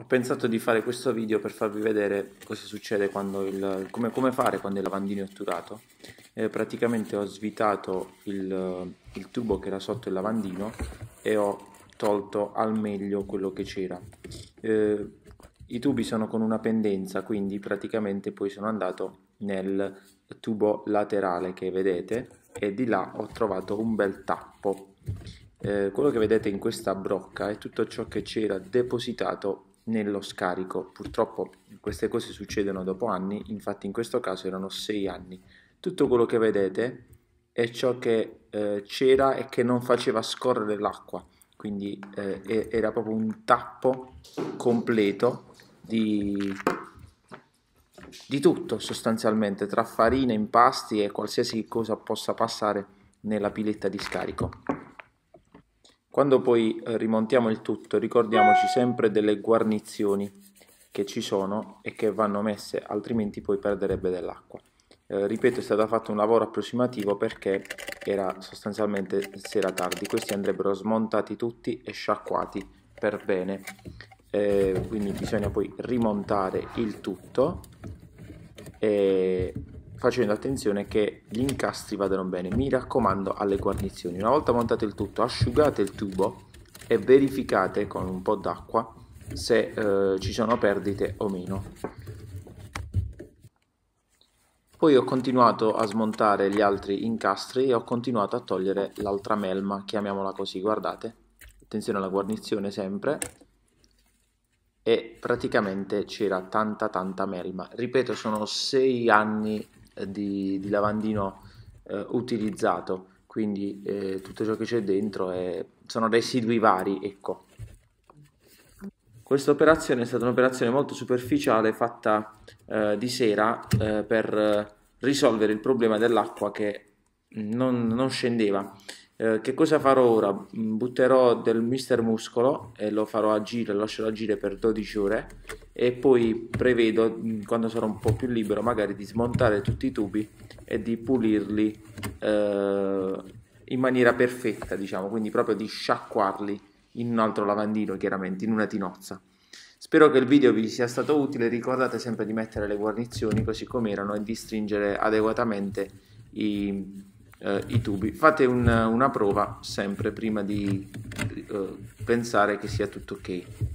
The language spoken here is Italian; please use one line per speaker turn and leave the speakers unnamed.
ho pensato di fare questo video per farvi vedere cosa succede quando il, come, come fare quando il lavandino è otturato eh, praticamente ho svitato il, il, tubo che era sotto il lavandino e ho tolto al meglio quello che c'era eh, i tubi sono con una pendenza quindi praticamente poi sono andato nel tubo laterale che vedete e di là ho trovato un bel tappo eh, quello che vedete in questa brocca è tutto ciò che c'era depositato nello scarico. Purtroppo queste cose succedono dopo anni, infatti in questo caso erano sei anni. Tutto quello che vedete è ciò che eh, c'era e che non faceva scorrere l'acqua, quindi eh, era proprio un tappo completo di, di tutto sostanzialmente, tra farina, impasti e qualsiasi cosa possa passare nella piletta di scarico. Quando poi eh, rimontiamo il tutto ricordiamoci sempre delle guarnizioni che ci sono e che vanno messe altrimenti poi perderebbe dell'acqua. Eh, ripeto è stato fatto un lavoro approssimativo perché era sostanzialmente sera tardi, questi andrebbero smontati tutti e sciacquati per bene. Eh, quindi bisogna poi rimontare il tutto e facendo attenzione che gli incastri vadano bene mi raccomando alle guarnizioni una volta montato il tutto asciugate il tubo e verificate con un po' d'acqua se eh, ci sono perdite o meno poi ho continuato a smontare gli altri incastri e ho continuato a togliere l'altra melma chiamiamola così guardate attenzione alla guarnizione sempre e praticamente c'era tanta tanta melma ripeto sono sei anni di, di lavandino eh, utilizzato, quindi eh, tutto ciò che c'è dentro è, sono residui vari, ecco. Questa operazione è stata un'operazione molto superficiale fatta eh, di sera eh, per risolvere il problema dell'acqua che non, non scendeva. Eh, che cosa farò ora? Butterò del mister muscolo e lo farò agire, lo lascerò agire per 12 ore e poi prevedo mm, quando sarò un po' più libero magari di smontare tutti i tubi e di pulirli eh, in maniera perfetta diciamo quindi proprio di sciacquarli in un altro lavandino chiaramente in una tinozza spero che il video vi sia stato utile ricordate sempre di mettere le guarnizioni così come erano e di stringere adeguatamente i, eh, i tubi fate un, una prova sempre prima di eh, pensare che sia tutto ok